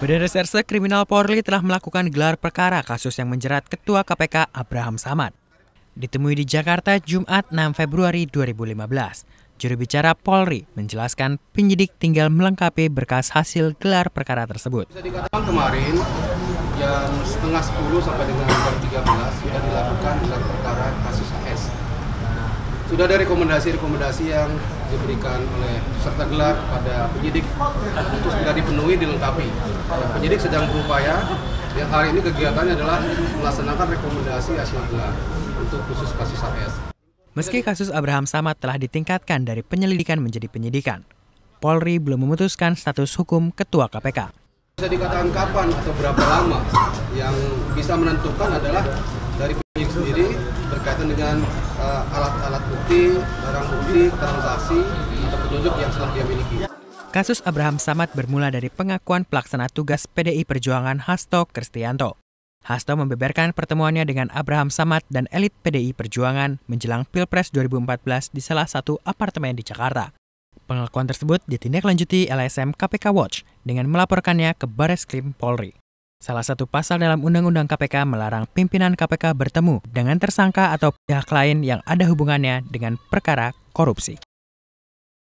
Badan Reserse Kriminal Polri telah melakukan gelar perkara kasus yang menjerat Ketua KPK Abraham Samad. Ditemui di Jakarta Jumat 6 Februari 2015, juru bicara Polri menjelaskan penyidik tinggal melengkapi berkas hasil gelar perkara tersebut. Bisa dikatakan kemarin jam setengah 10 sampai dengan jam 13 sudah dilakukan gelar perkara sudah ada rekomendasi-rekomendasi yang diberikan oleh serta gelar pada penyidik untuk sudah dipenuhi dilengkapi. penyidik sedang berupaya yang hari ini kegiatannya adalah melaksanakan rekomendasi hasil gelar untuk khusus kasus AS. Meski kasus Abraham Samad telah ditingkatkan dari penyelidikan menjadi penyidikan, Polri belum memutuskan status hukum Ketua KPK. Bisa dikatakan kapan atau berapa lama yang bisa menentukan adalah dari penyidik sendiri berkaitan dengan eh, alat-alat uh, bukti, barang bukti, transaksi, atau petunjuk yang telah dia miliki. Kasus Abraham Samad bermula dari pengakuan pelaksana tugas PDI Perjuangan Hasto Kristianto. Hasto membeberkan pertemuannya dengan Abraham Samad dan elit PDI Perjuangan menjelang Pilpres 2014 di salah satu apartemen di Jakarta. Pengakuan tersebut ditindaklanjuti LSM KPK Watch dengan melaporkannya ke baris Krim Polri. Salah satu pasal dalam Undang-Undang KPK melarang pimpinan KPK bertemu dengan tersangka atau pihak lain yang ada hubungannya dengan perkara korupsi.